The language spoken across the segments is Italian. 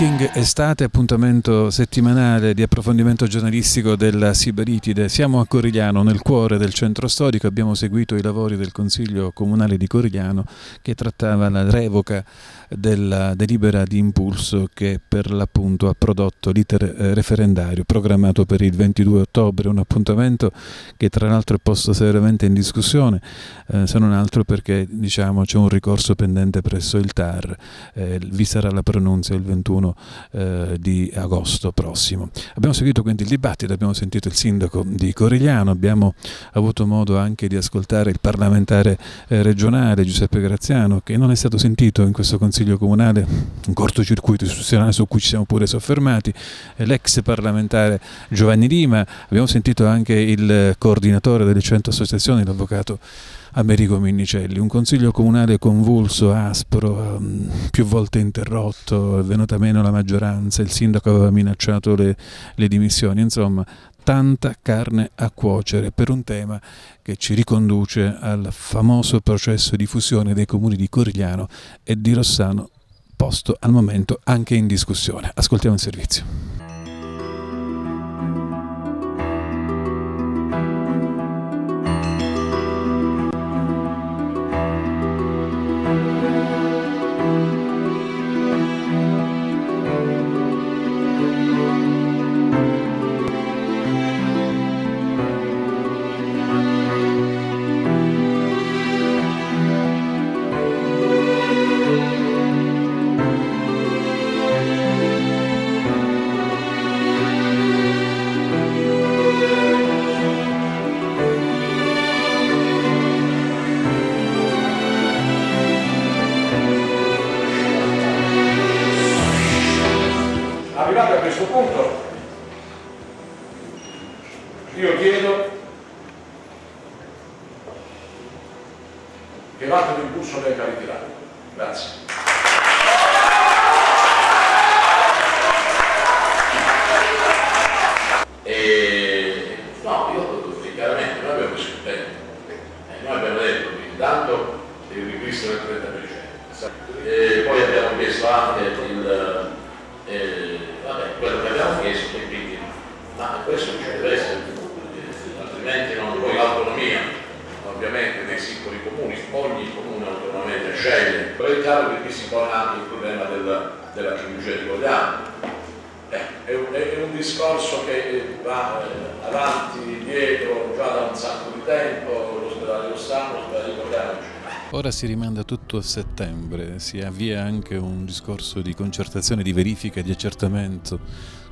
Hacking Estate, appuntamento settimanale di approfondimento giornalistico della Sibaritide. Siamo a Corigliano, nel cuore del centro storico. Abbiamo seguito i lavori del Consiglio Comunale di Corigliano che trattava la revoca della delibera di impulso che per l'appunto ha prodotto l'iter eh, referendario programmato per il 22 ottobre. Un appuntamento che tra l'altro è posto seriamente in discussione, eh, se non altro perché diciamo, c'è un ricorso pendente presso il TAR. Eh, vi sarà la pronuncia il 21 31 eh, di agosto prossimo. Abbiamo seguito quindi il dibattito, abbiamo sentito il sindaco di Corigliano, abbiamo avuto modo anche di ascoltare il parlamentare eh, regionale Giuseppe Graziano che non è stato sentito in questo Consiglio Comunale, un cortocircuito istituzionale su cui ci siamo pure soffermati, eh, l'ex parlamentare Giovanni Lima, abbiamo sentito anche il coordinatore delle 100 associazioni, l'avvocato Americo Minnicelli. Un consiglio comunale convulso, aspro, ehm, più volte interrotto, è venuta meno la maggioranza, il sindaco aveva minacciato le, le dimissioni, insomma tanta carne a cuocere per un tema che ci riconduce al famoso processo di fusione dei comuni di Corigliano e di Rossano, posto al momento anche in discussione. Ascoltiamo il servizio. che l'atto di impulso venga ritirato. Grazie. No, io detto chiaramente, noi noi abbiamo abbiamo messo il tempo. intanto il ripristino del 30%. E poi abbiamo chiesto anche il Sceglie. Però è chiaro che qui si pone anche il problema del, della chirurgia di Gogliano. Eh, è, un, è, un discorso che eh, va eh, avanti, dietro, già da un sacco di tempo, l'ospedale Rossano, l'ospedale di Gogliano Ora si rimanda tutto a settembre, si avvia anche un discorso di concertazione, di verifica, di accertamento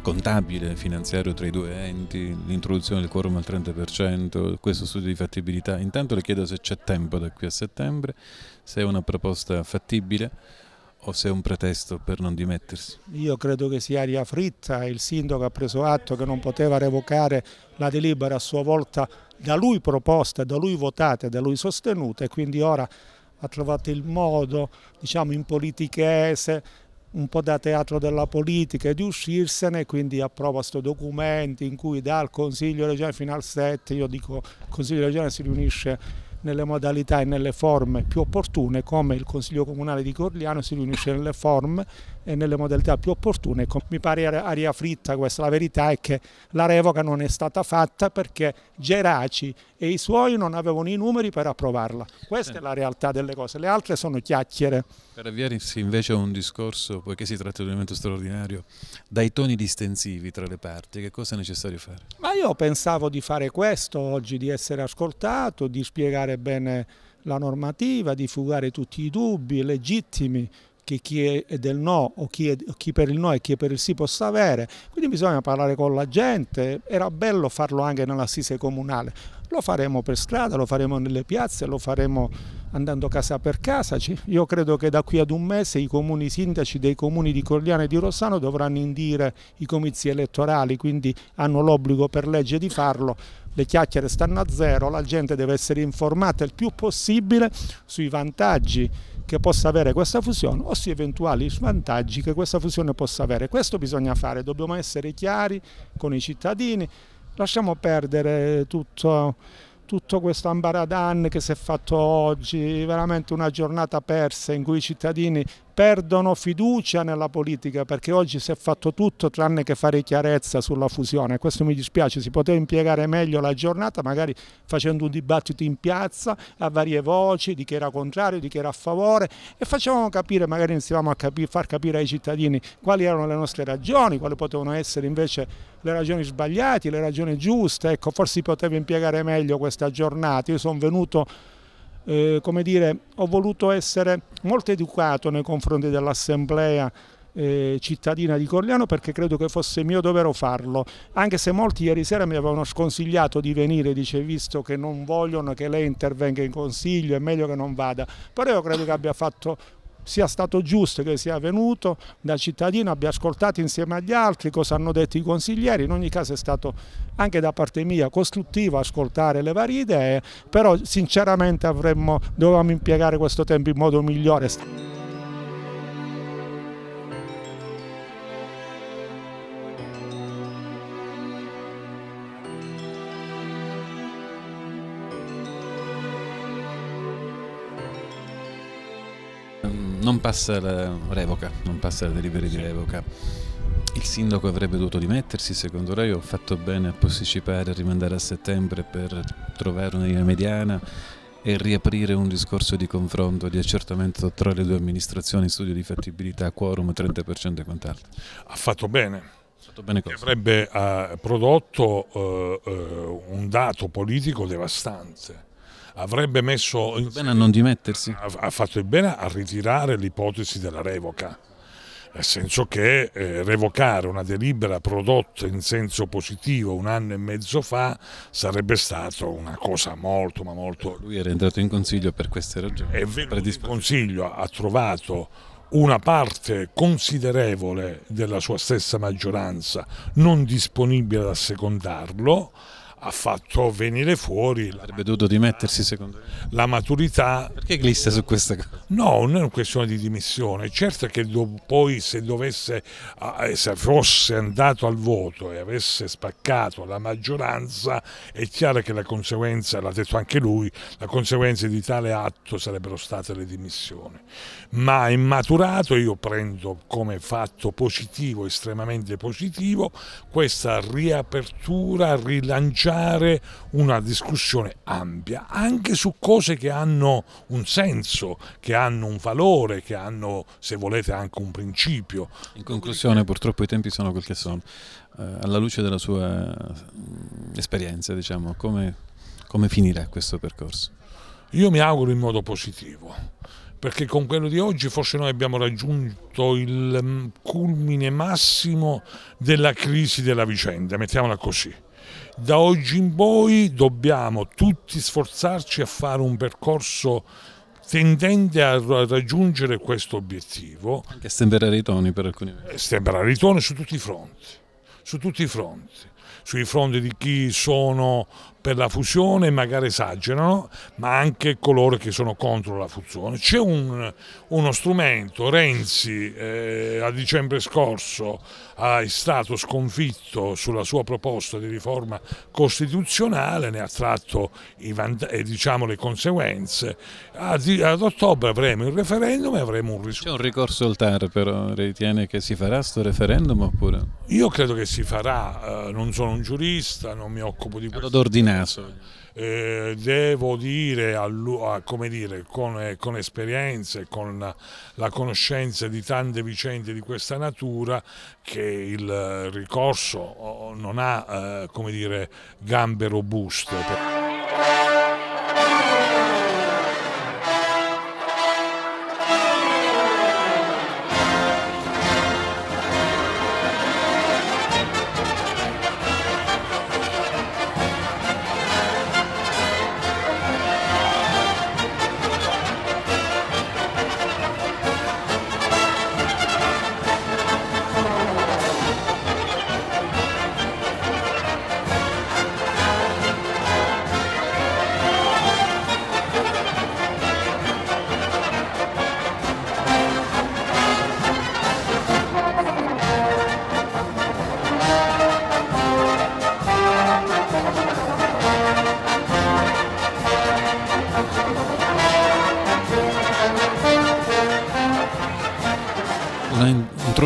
contabile, finanziario tra i due enti, l'introduzione del quorum al 30%, questo studio di fattibilità. Intanto le chiedo se c'è tempo da qui a settembre, se è una proposta fattibile o se è un pretesto per non dimettersi? Io credo che sia aria fritta, il sindaco ha preso atto che non poteva revocare la delibera a sua volta da lui proposte, da lui votate, da lui sostenute e quindi ora ha trovato il modo, diciamo in politichese, un po' da teatro della politica di uscirsene, quindi approva questo documento in cui dal Consiglio regionale fino al 7, io dico il Consiglio regionale si riunisce nelle modalità e nelle forme più opportune, come il Consiglio Comunale di Corliano si riunisce nelle forme e nelle modalità più opportune. Ecco, mi pare aria fritta questa, la verità è che la revoca non è stata fatta perché Geraci e i suoi non avevano i numeri per approvarla. Questa eh. è la realtà delle cose, le altre sono chiacchiere. Per avviarsi invece a un discorso, poiché si tratta di un evento straordinario, dai toni distensivi tra le parti, che cosa è necessario fare? Ma io pensavo di fare questo oggi, di essere ascoltato, di spiegare bene la normativa, di fugare tutti i dubbi legittimi che chi è del no o chi, è, chi per il no e chi è per il sì possa avere, quindi bisogna parlare con la gente, era bello farlo anche nell'assise comunale, lo faremo per strada, lo faremo nelle piazze, lo faremo andando casa per casa. Io credo che da qui ad un mese i comuni sindaci dei comuni di Corliano e di Rossano dovranno indire i comizi elettorali, quindi hanno l'obbligo per legge di farlo. Le chiacchiere stanno a zero, la gente deve essere informata il più possibile sui vantaggi che possa avere questa fusione o sui eventuali svantaggi che questa fusione possa avere. Questo bisogna fare, dobbiamo essere chiari con i cittadini, lasciamo perdere tutto, tutto questo ambaradan che si è fatto oggi, veramente una giornata persa in cui i cittadini perdono fiducia nella politica perché oggi si è fatto tutto tranne che fare chiarezza sulla fusione. Questo mi dispiace, si poteva impiegare meglio la giornata magari facendo un dibattito in piazza a varie voci di chi era contrario, di chi era a favore e facevamo capire, magari iniziamo a capire, far capire ai cittadini quali erano le nostre ragioni, quali potevano essere invece le ragioni sbagliate, le ragioni giuste. Ecco, forse si poteva impiegare meglio questa giornata. Io sono venuto eh, come dire, ho voluto essere molto educato nei confronti dell'assemblea eh, cittadina di Corleano perché credo che fosse mio dovere farlo, anche se molti ieri sera mi avevano sconsigliato di venire, dice visto che non vogliono che lei intervenga in consiglio è meglio che non vada, però io credo che abbia fatto sia stato giusto che sia venuto da cittadino, abbia ascoltato insieme agli altri cosa hanno detto i consiglieri, in ogni caso è stato anche da parte mia costruttivo ascoltare le varie idee, però sinceramente avremmo, dovevamo impiegare questo tempo in modo migliore. non passa la revoca, non passa la delibera sì. di revoca. Il sindaco avrebbe dovuto dimettersi, secondo lei ho fatto bene a posticipare, a rimandare a settembre per trovare una linea mediana e riaprire un discorso di confronto, di accertamento tra le due amministrazioni, studio di fattibilità, quorum 30% e quant'altro? Ha fatto bene. Che avrebbe eh, prodotto eh, eh un dato politico devastante avrebbe messo... Il bene a non dimettersi. Ha fatto il bene a ritirare l'ipotesi della revoca nel senso che eh, revocare una delibera prodotta in senso positivo un anno e mezzo fa sarebbe stata una cosa molto ma molto... Lui era entrato in consiglio per queste ragioni. È vero, il consiglio, ha trovato una parte considerevole della sua stessa maggioranza non disponibile ad assecondarlo, ha fatto venire fuori avrebbe dovuto dimettersi secondo me la maturità perché glissa su questa cosa? no, non è una questione di dimissione certo che poi se dovesse eh, se fosse andato al voto e avesse spaccato la maggioranza è chiaro che la conseguenza l'ha detto anche lui la conseguenza di tale atto sarebbero state le dimissioni ma immaturato io prendo come fatto positivo estremamente positivo questa riapertura rilanciata portare una discussione ampia anche su cose che hanno un senso, che hanno un valore, che hanno, se volete, anche un principio. In conclusione, purtroppo i tempi sono quel che sono. Eh, alla luce della sua mm, esperienza, diciamo, come, come finirà questo percorso? Io mi auguro in modo positivo perché con quello di oggi forse noi abbiamo raggiunto il mm, culmine massimo della crisi della vicenda, mettiamola così. Da oggi in poi dobbiamo tutti sforzarci a fare un percorso tendente a raggiungere questo obiettivo. Anche stemperare i toni per alcuni versi. Eh, stemperare su tutti i fronti, su tutti i fronti, sui fronti di chi sono per la fusione magari esagerano, ma anche coloro che sono contro la fusione. C'è un, uno strumento, Renzi eh, a dicembre scorso è stato sconfitto sulla sua proposta di riforma costituzionale, ne ha tratto i, eh, diciamo, le conseguenze. Ad, ad, ottobre avremo il referendum e avremo un risultato. C'è un ricorso al TAR però, ritiene che si farà questo referendum oppure? Io credo che si farà, eh, non sono un giurista, non mi occupo di questo. Ad eh, devo dire, a, come dire con, eh, con esperienze, con la, la conoscenza di tante vicende di questa natura, che il ricorso oh, non ha eh, come dire, gambe robuste.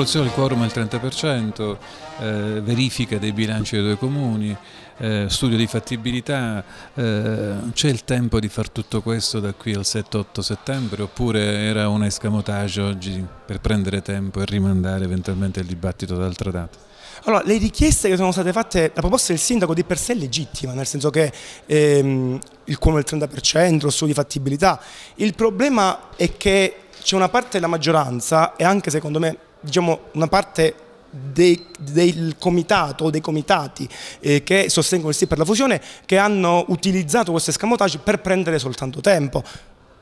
Approvazione del quorum al 30%, eh, verifica dei bilanci dei due comuni, eh, studio di fattibilità, eh, c'è il tempo di fare tutto questo da qui al 7-8 settembre oppure era un escamotage oggi per prendere tempo e rimandare eventualmente il dibattito ad altra data? Allora, le richieste che sono state fatte, la proposta del sindaco di per sé è legittima, nel senso che ehm, il quorum del 30%, lo studio di fattibilità, il problema è che c'è una parte della maggioranza e anche secondo me diciamo, una parte dei, del comitato o dei comitati eh, che sostengono il sì per la fusione che hanno utilizzato questo escamotage per prendere soltanto tempo.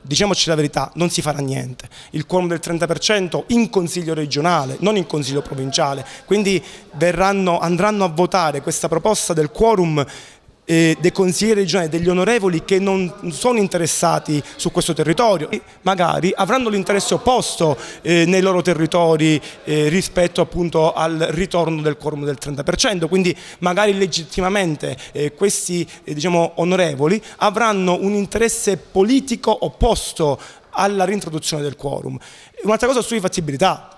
Diciamoci la verità, non si farà niente. Il quorum del 30% in consiglio regionale, non in consiglio provinciale. Quindi verranno, andranno a votare questa proposta del quorum eh, dei consiglieri regionali, degli onorevoli che non sono interessati su questo territorio, magari avranno l'interesse opposto eh, nei loro territori eh, rispetto appunto al ritorno del quorum del 30%, quindi magari legittimamente eh, questi eh, diciamo, onorevoli avranno un interesse politico opposto alla reintroduzione del quorum. Un'altra cosa sui fattibilità,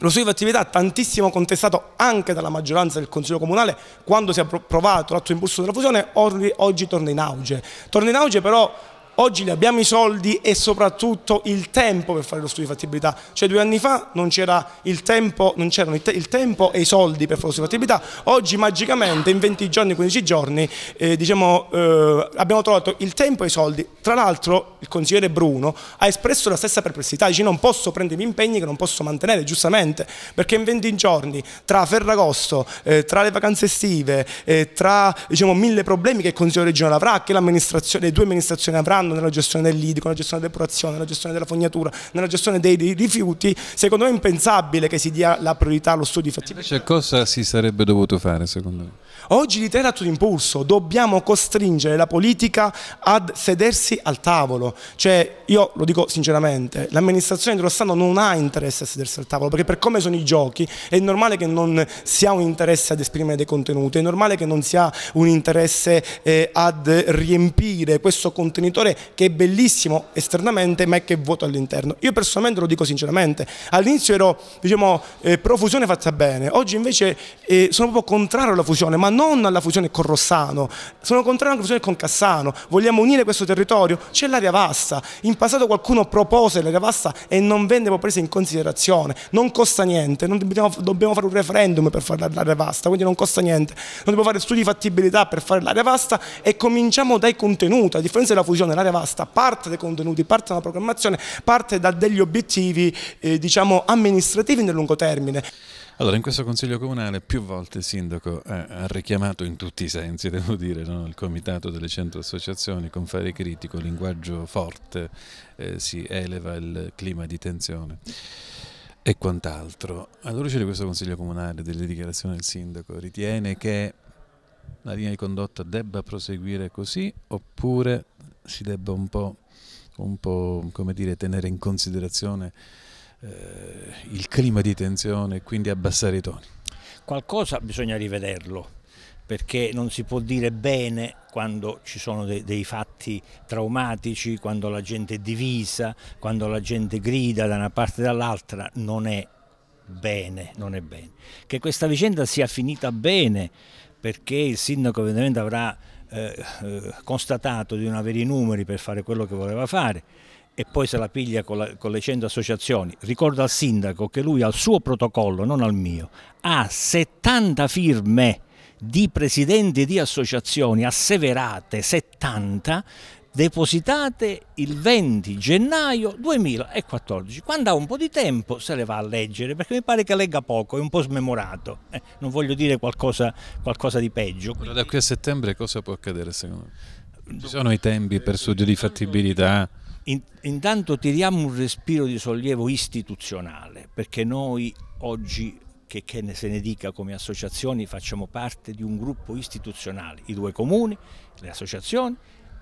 lo studio di attività tantissimo contestato anche dalla maggioranza del Consiglio Comunale quando si è approvato l'atto impulso della fusione, oggi torna in auge. Torna in auge però Oggi ne abbiamo i soldi e soprattutto il tempo per fare lo studio di fattibilità. Cioè due anni fa non c'era il tempo, non c'erano il, te il, tempo e i soldi per fare lo studio di fattibilità. Oggi magicamente in 20 giorni, 15 giorni eh, diciamo, eh, abbiamo trovato il tempo e i soldi. Tra l'altro il consigliere Bruno ha espresso la stessa perplessità. Dice non posso prendermi impegni che non posso mantenere giustamente perché in 20 giorni tra Ferragosto, eh, tra le vacanze estive, eh, tra diciamo, mille problemi che il consiglio regionale avrà, che le due amministrazioni avranno, hanno nella gestione dell'idrico, nella gestione della depurazione, nella gestione della fognatura, nella gestione dei, rifiuti, secondo me è impensabile che si dia la priorità allo studio di fattibilità. Invece cosa si sarebbe dovuto fare secondo me? Oggi l'Italia ha dato impulso, dobbiamo costringere la politica ad sedersi al tavolo. Cioè, io lo dico sinceramente, l'amministrazione dello Stato non ha interesse a sedersi al tavolo, perché per come sono i giochi è normale che non si ha un interesse ad esprimere dei contenuti, è normale che non si ha un interesse eh, ad riempire questo contenitore che è bellissimo esternamente ma è che è vuoto all'interno. Io personalmente lo dico sinceramente, all'inizio ero diciamo, eh, pro fusione fatta bene, oggi invece eh, sono proprio contrario alla fusione, ma non non alla fusione con Rossano, sono contrario alla fusione con Cassano, vogliamo unire questo territorio, c'è l'area vasta, in passato qualcuno propose l'area vasta e non venne presa in considerazione, non costa niente, non dobbiamo, dobbiamo fare un referendum per fare l'area vasta, quindi non costa niente, non dobbiamo fare studi di fattibilità per fare l'area vasta e cominciamo dai contenuti, a differenza della fusione l'area vasta parte dai contenuti, parte dalla programmazione, parte da degli obiettivi eh, diciamo amministrativi nel lungo termine. Allora, in questo Consiglio Comunale più volte il Sindaco eh, ha, richiamato in tutti i sensi, devo dire, no? il Comitato delle Centro Associazioni con fare critico, linguaggio forte, eh, si eleva il clima di tensione e quant'altro. Alla luce di questo Consiglio Comunale, delle dichiarazioni del Sindaco, ritiene che la linea di condotta debba proseguire così oppure si debba un po', un po' come dire, tenere in considerazione eh, il clima di tensione e quindi abbassare i toni? Qualcosa bisogna rivederlo perché non si può dire bene quando ci sono dei, dei fatti traumatici, quando la gente è divisa, quando la gente grida da una parte e dall'altra, non è bene, non è bene. Che questa vicenda sia finita bene perché il sindaco evidentemente avrà eh, eh constatato di non avere i numeri per fare quello che voleva fare e poi se la piglia con, la, con le 100 associazioni, ricordo al sindaco che lui al suo protocollo, non al mio, ha 70 firme di presidenti di associazioni asseverate, 70, depositate il 20 gennaio 2014. Quando ha un po' di tempo se le va a leggere, perché mi pare che legga poco, è un po' smemorato. Eh, non voglio dire qualcosa, qualcosa di peggio. Quindi... Da qui a settembre cosa può accadere secondo me? Ci sono i tempi per eh, studio di fattibilità? intanto tiriamo un respiro di sollievo istituzionale, perché noi oggi, che, che ne se ne dica come associazioni, facciamo parte di un gruppo istituzionale, i due comuni, le associazioni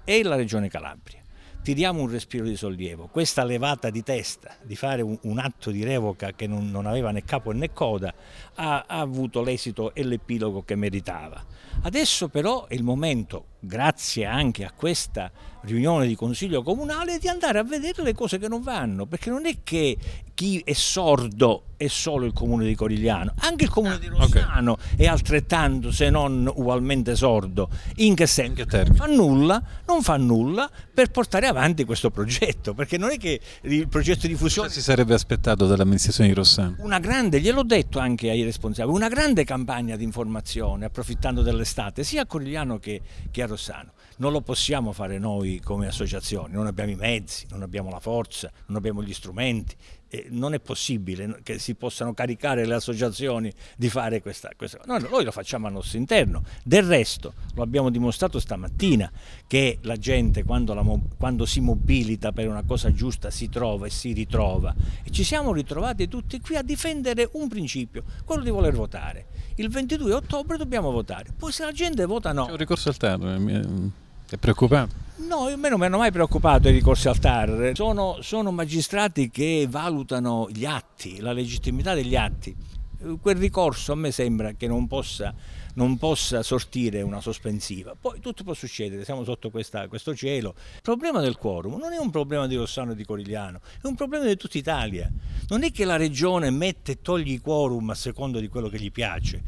e la Regione Calabria. Tiriamo un respiro di sollievo. Questa levata di testa di fare un, un atto di revoca che non, non, aveva né capo né coda ha, ha avuto l'esito e l'epilogo che meritava. Adesso però è il momento grazie anche a questa riunione di consiglio comunale, di andare a vedere le cose che non vanno, perché non è che chi è sordo è solo il comune di Corigliano, anche il comune di ah, Rossano okay. è altrettanto se non ugualmente sordo. In che senso? In che non, fa nulla, non fa nulla per portare avanti questo progetto, perché non è che il progetto di fusione... Cosa cioè, si sarebbe aspettato dall'amministrazione di Rossano? Una grande, gliel'ho detto anche ai responsabili, una grande campagna di informazione approfittando dell'estate sia a Corigliano che, che a Rossano Rossano. Non lo possiamo fare noi come associazione, non abbiamo i mezzi, non abbiamo la forza, non abbiamo gli strumenti, eh, non è possibile che si possano caricare le associazioni di fare questa cosa. Noi, noi, lo facciamo al nostro interno. Del resto, lo abbiamo dimostrato stamattina, che la gente quando, la, quando si mobilita per una cosa giusta si trova e si ritrova. E ci siamo ritrovati tutti qui a difendere un principio, quello di voler votare. Il 22 ottobre dobbiamo votare. Poi se la gente vota no... C'è un ricorso alterno. È preoccupante? No, a me non mi hanno mai preoccupato i ricorsi al TAR, sono, sono magistrati che valutano gli atti, la legittimità degli atti quel ricorso a me sembra che non possa, non possa, sortire una sospensiva. Poi tutto può succedere, siamo sotto questa, questo cielo. Il problema del quorum non è un problema di Rossano e di Corigliano, è un problema di tutta Italia. Non è che la regione mette e toglie i quorum a seconda di quello che gli piace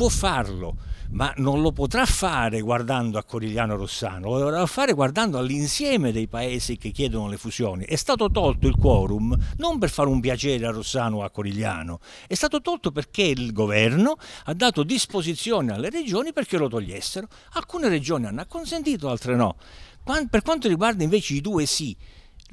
può farlo, ma non lo potrà fare guardando a Corigliano Rossano, lo dovrà fare guardando all'insieme dei paesi che chiedono le fusioni. È stato tolto il quorum non per fare un piacere a Rossano o a Corigliano, è stato tolto perché il governo ha dato disposizione alle regioni perché lo togliessero. Alcune regioni hanno acconsentito, altre no. Per quanto riguarda invece i due sì,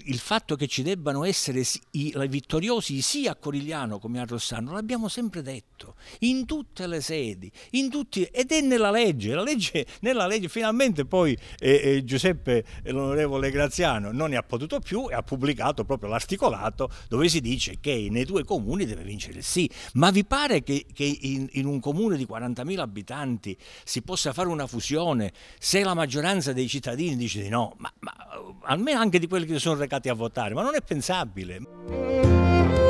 il fatto che ci debbano essere i, vittoriosi sia a Corigliano come a Rossano, l'abbiamo sempre detto, in tutte le sedi, tutti, ed è nella legge, la legge, nella legge finalmente poi eh, eh, Giuseppe, eh, l'onorevole Graziano, non ne ha potuto più e ha pubblicato proprio l'articolato dove si dice che nei due comuni deve vincere il sì, ma vi pare che, che in, in un comune di 40.000 abitanti si possa fare una fusione se la maggioranza dei cittadini dice di no, ma, ma eh, almeno anche di quelli che sono recati andate a votare, ma non è pensabile.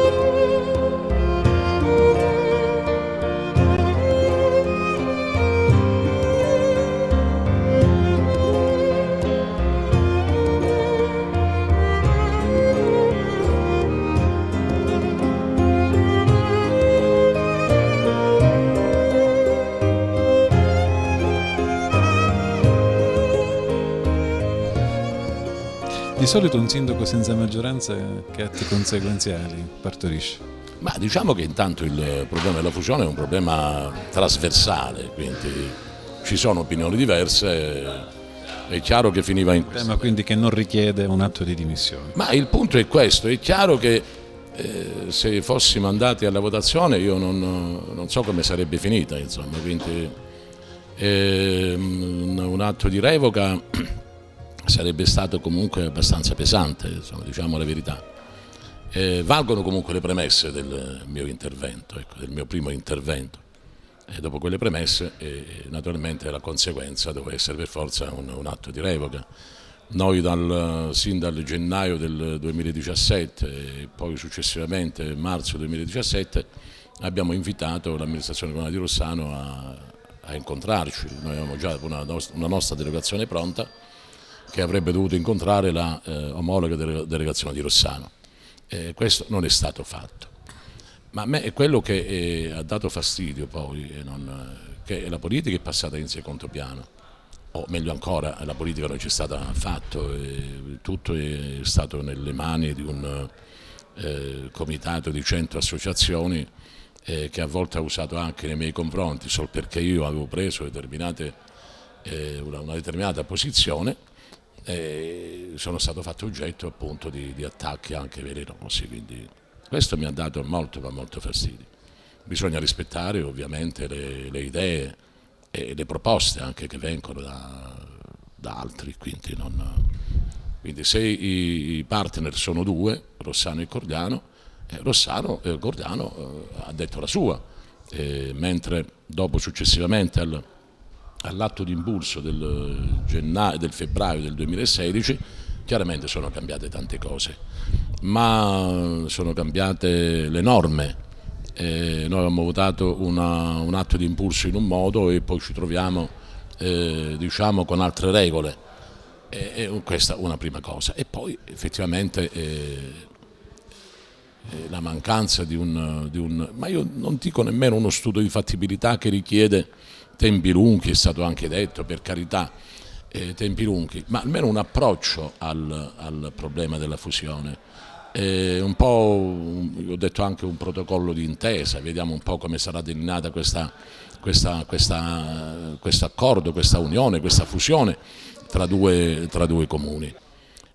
Di solito un sindaco senza maggioranza che atti conseguenziali partorisce? Ma diciamo che intanto il problema della fusione è un problema trasversale, quindi ci sono opinioni diverse, è chiaro che finiva in questo. tema quindi che non richiede un atto di dimissione? Ma il punto è questo, è chiaro che eh, se fossimo andati alla votazione io non, non so come sarebbe finita, insomma, quindi eh, un atto di revoca sarebbe stato comunque abbastanza pesante, insomma, diciamo la verità. Eh, valgono comunque le premesse del mio intervento, ecco, del mio primo intervento. E dopo quelle premesse, eh, naturalmente, la conseguenza doveva essere per forza un, un atto di revoca. Noi dal, sin dal gennaio del 2017 e poi successivamente marzo 2017 abbiamo invitato l'amministrazione comunale di Rossano a, a incontrarci, noi avevamo già una, una nostra delegazione pronta che avrebbe dovuto incontrare la eh, omologa delegazione di Rossano. Eh, questo non è stato fatto. Ma a me è quello che eh, ha dato fastidio poi, eh, non, eh, che la politica è passata in secondo piano, o meglio ancora, la politica non c'è stata affatto, eh, tutto è stato nelle mani di un comitato di 100 associazioni che a volte ha usato anche nei miei confronti, solo perché io avevo preso determinate una, determinata posizione e sono stato fatto oggetto appunto di, di attacchi anche velenosi, quindi questo mi ha dato molto ma molto fastidio. Bisogna rispettare ovviamente le, le idee e le proposte anche che vengono da, da altri, quindi, non, quindi se i, i, partner sono due, Rossano e Cordiano, eh, Rossano eh, Cordiano eh, ha detto la sua, eh, mentre dopo successivamente al all'atto d'impulso del, eh, del febbraio del 2016 chiaramente sono cambiate tante cose, ma eh, sono cambiate le norme. Eh, noi abbiamo votato una, un atto di impulso in un modo e poi ci troviamo eh, diciamo, con altre regole. E, e questa è una prima cosa. E poi effettivamente eh, eh la mancanza di un, di un... ma io non dico nemmeno uno studio di fattibilità che richiede tempi lunghi, è stato anche detto, per carità, eh, tempi lunghi, ma almeno un approccio al, al problema della fusione. Eh, un po', un, ho detto anche un protocollo di intesa, vediamo un po' come sarà delineata questa, questa, questa, questo accordo, questa unione, questa fusione tra due, tra due comuni.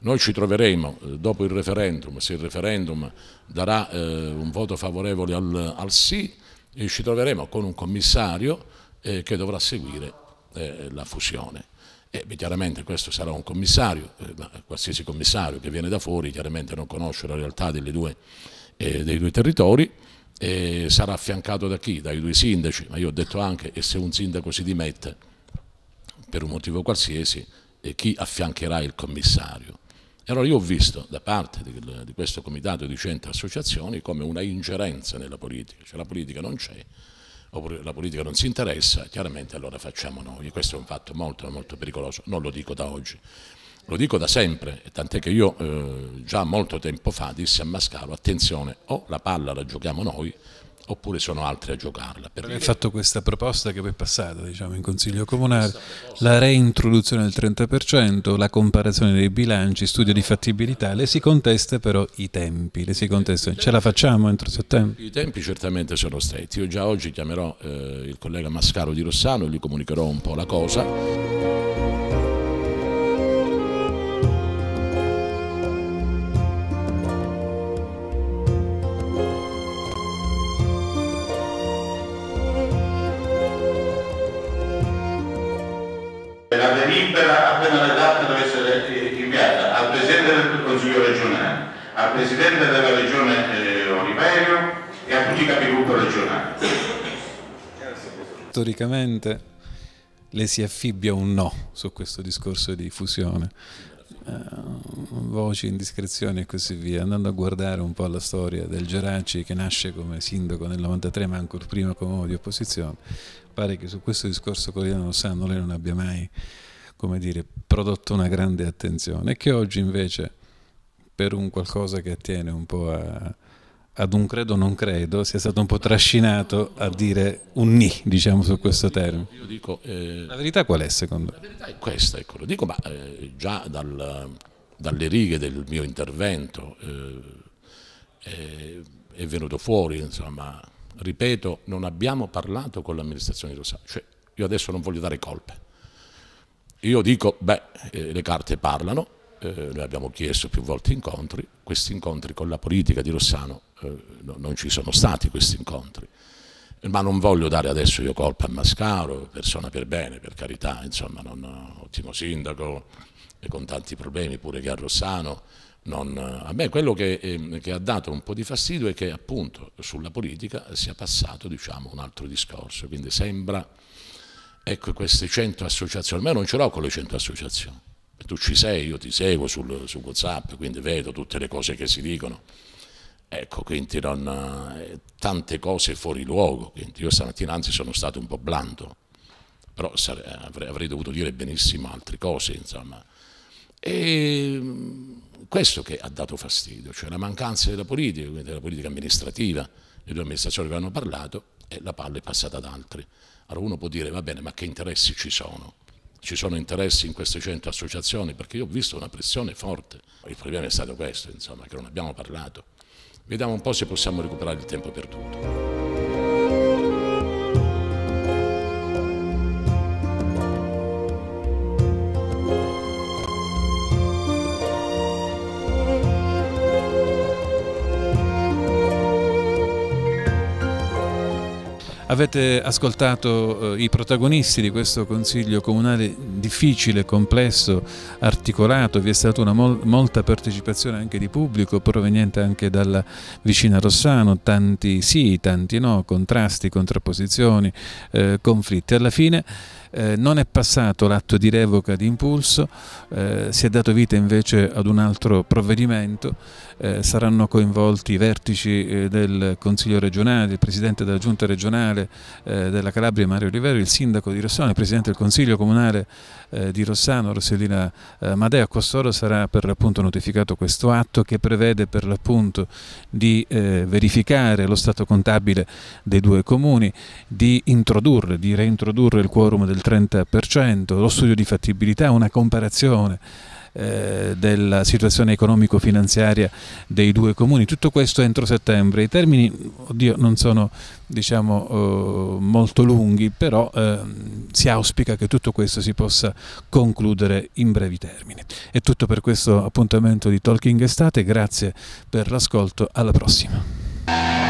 Noi ci troveremo eh, dopo il referendum, se il referendum darà eh, un voto favorevole al, al sì, eh, ci troveremo con un commissario eh, che dovrà seguire eh, la fusione. E beh, chiaramente questo sarà un commissario, eh, ma qualsiasi commissario che viene da fuori chiaramente non conosce la realtà due, eh, dei due territori, sarà affiancato da chi? Dai due sindaci, ma io ho detto anche che se un sindaco si dimette per un motivo qualsiasi, eh, chi affiancherà il commissario? E allora io ho visto da parte di, di questo comitato di 100 associazioni come una ingerenza nella politica, cioè la politica non c'è, oppure la politica non si interessa, chiaramente allora facciamo noi. Questo è un fatto molto, molto pericoloso, non lo dico da oggi. Lo dico da sempre, tant'è che io eh, già molto tempo fa dissi a Mascaro, attenzione, o la palla la giochiamo noi oppure sono altri a giocarla. Perché... Hai fatto questa proposta che poi è passata diciamo, in Consiglio Comunale, la reintroduzione del 30%, la comparazione dei bilanci, studio di fattibilità, le si contesta però i tempi, le si contesta. ce la facciamo entro settembre? I tempi certamente sono stretti, io già oggi chiamerò eh, il collega Mascaro di Rossano e gli comunicherò un po' la cosa. Consiglio regionale, al Presidente della Regione eh, Oliverio e a tutti i capigruppo regionali. Storicamente le si affibbia un no su questo discorso di fusione. Uh, voci, indiscrezioni e così via, andando a guardare un po' la storia del Geraci che nasce come sindaco nel 93 ma ancora prima come uomo di opposizione, pare che su questo discorso Coriano lo sanno, lei non abbia mai come dire, prodotto una grande attenzione e che oggi invece per un qualcosa che attiene un po' a, ad un credo non credo, sia stato un po' trascinato a dire un ni, diciamo, su questo termine. Io dico, eh, la verità qual è secondo me? La verità è questa, ecco, lo dico, ma eh, già dal, dalle righe del mio intervento eh, è venuto fuori, insomma, ripeto, non abbiamo parlato con l'amministrazione di Rosario, cioè, io adesso non voglio dare colpe. Io dico, beh, eh, le carte parlano, eh, noi abbiamo chiesto più volte incontri, questi incontri con la politica di Rossano eh, no, non ci sono stati questi incontri. Ma non voglio dare adesso io colpa a Mascaro, persona per bene, per carità, insomma, non, ottimo sindaco, e con tanti problemi pure che a Rossano. Non, a me quello che, eh, che, ha dato un po' di fastidio è che appunto sulla politica sia passato diciamo, un altro discorso, quindi sembra, ecco queste 100 associazioni, ma io non ce l'ho con le 100 associazioni, tu ci sei, io ti seguo sul, su WhatsApp, quindi vedo tutte le cose che si dicono. Ecco, quindi non, eh, tante cose fuori luogo, quindi io stamattina anzi sono stato un po' blando, però avrei, avrei dovuto dire benissimo altre cose, insomma. E mm, questo che ha dato fastidio, cioè la mancanza della politica, quindi della politica amministrativa, le due amministrazioni che hanno parlato e la palla è passata ad altri. Allora uno può dire, va bene, ma che interessi ci sono? ci sono interessi in queste 100 associazioni, perché io ho visto una pressione forte. Il problema è stato questo, insomma, che non abbiamo parlato. Vediamo un po' se possiamo recuperare il tempo perduto. Avete ascoltato eh, i protagonisti di questo Consiglio Comunale difficile, complesso, articolato, vi è stata una mol molta partecipazione anche di pubblico proveniente anche dalla vicina Rossano, tanti sì, tanti no, contrasti, contrapposizioni, eh, conflitti. Alla fine eh, non è passato l'atto di revoca di impulso, eh, si è dato vita invece ad un altro provvedimento, eh, saranno coinvolti i vertici eh, del Consiglio regionale, il Presidente della Giunta regionale eh, della Calabria Mario Olivero, il Sindaco di Rossano, il Presidente del Consiglio comunale di Rossano Rossellina Madea, a costoro sarà per l'appunto notificato questo atto che prevede per l'appunto di verificare lo stato contabile dei due comuni, di introdurre, di reintrodurre il quorum del 30%, lo studio di fattibilità, una comparazione eh, della situazione economico-finanziaria dei due comuni, tutto questo entro settembre. I termini, oddio, non sono diciamo, eh, molto lunghi, però eh, si auspica che tutto questo si possa concludere in brevi termini. È tutto per questo appuntamento di Talking Estate, grazie per l'ascolto, alla prossima.